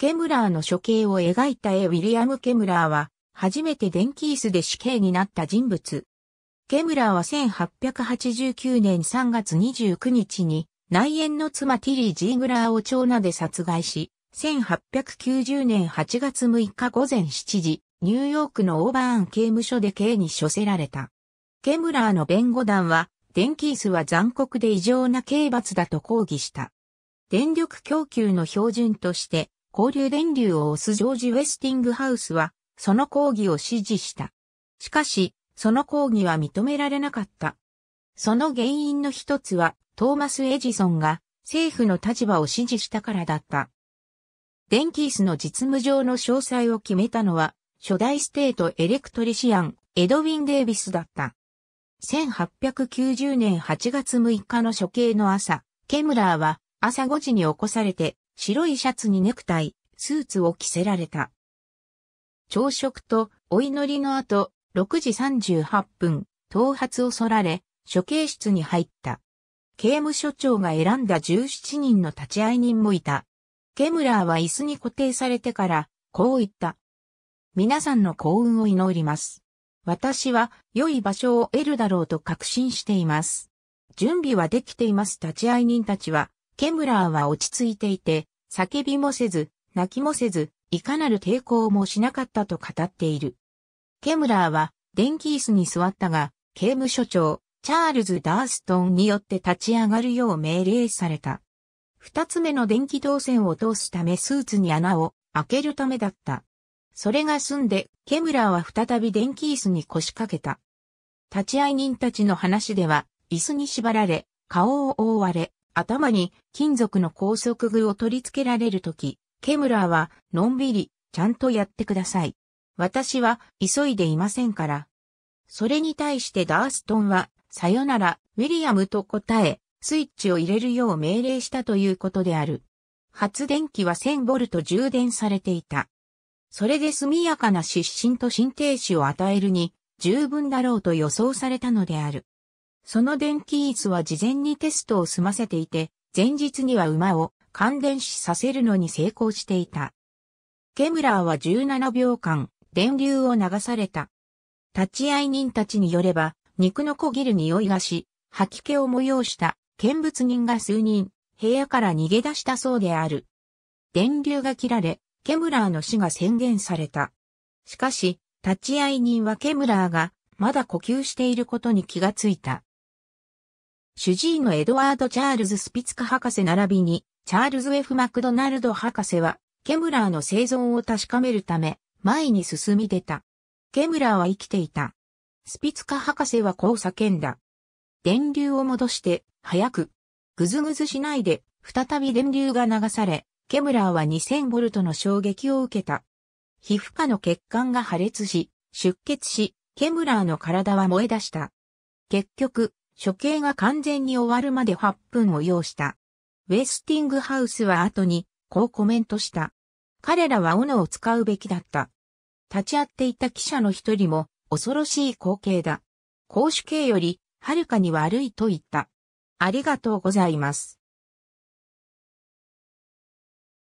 ケムラーの処刑を描いた絵ウィリアム・ケムラーは、初めて電気椅子で死刑になった人物。ケムラーは1889年3月29日に、内縁の妻ティリー・ジーグラーを長男で殺害し、1890年8月6日午前7時、ニューヨークのオーバーン刑務所で刑に処せられた。ケムラーの弁護団は、電気椅子は残酷で異常な刑罰だと抗議した。電力供給の標準として、交流電流を押すジョージ・ウェスティングハウスは、その抗議を支持した。しかし、その抗議は認められなかった。その原因の一つは、トーマス・エジソンが政府の立場を支持したからだった。デンキースの実務上の詳細を決めたのは、初代ステートエレクトリシアン、エドウィン・デイビスだった。1890年8月6日の処刑の朝、ケムラーは朝5時に起こされて白いシャツにネクタイ、スーツを着せられた。朝食とお祈りの後、6時38分、頭髪を剃られ、処刑室に入った。刑務所長が選んだ17人の立ち会い人もいた。ケムラーは椅子に固定されてから、こう言った。皆さんの幸運を祈ります。私は良い場所を得るだろうと確信しています。準備はできています立ち会い人たちはケムラーは落ち着いていて、叫びもせず、泣きもせず、いかなる抵抗もしなかったと語っている。ケムラーは、電気椅子に座ったが、刑務所長、チャールズ・ダーストンによって立ち上がるよう命令された。二つ目の電気導線を通すためスーツに穴を開けるためだった。それが済んで、ケムラーは再び電気椅子に腰掛けた。立ち会い人たちの話では、椅子に縛られ、顔を覆われ、頭に金属の高速具を取り付けられるとき、ケムラーは、のんびり、ちゃんとやってください。私は、急いでいませんから。それに対してダーストンは、さよなら、ウィリアムと答え、スイッチを入れるよう命令したということである。発電機は1 0 0 0ボルト充電されていた。それで速やかな失神と心停止を与えるに、十分だろうと予想されたのである。その電気椅子は事前にテストを済ませていて、前日には馬を感電死させるのに成功していた。ケムラーは17秒間、電流を流された。立ち会い人たちによれば、肉のこぎる匂いがし、吐き気を催した見物人が数人、部屋から逃げ出したそうである。電流が切られ、ケムラーの死が宣言された。しかし、立ち会い人はケムラーが、まだ呼吸していることに気がついた。主治医のエドワード・チャールズ・スピツカ博士並びに、チャールズ・ F・ マクドナルド博士は、ケムラーの生存を確かめるため、前に進み出た。ケムラーは生きていた。スピツカ博士はこう叫んだ。電流を戻して、早く。ぐずぐずしないで、再び電流が流され、ケムラーは2000ボルトの衝撃を受けた。皮膚科の血管が破裂し、出血し、ケムラーの体は燃え出した。結局、処刑が完全に終わるまで8分を要した。ウェスティングハウスは後に、こうコメントした。彼らは斧を使うべきだった。立ち会っていた記者の一人も、恐ろしい光景だ。公主刑より、はるかに悪いと言った。ありがとうございます。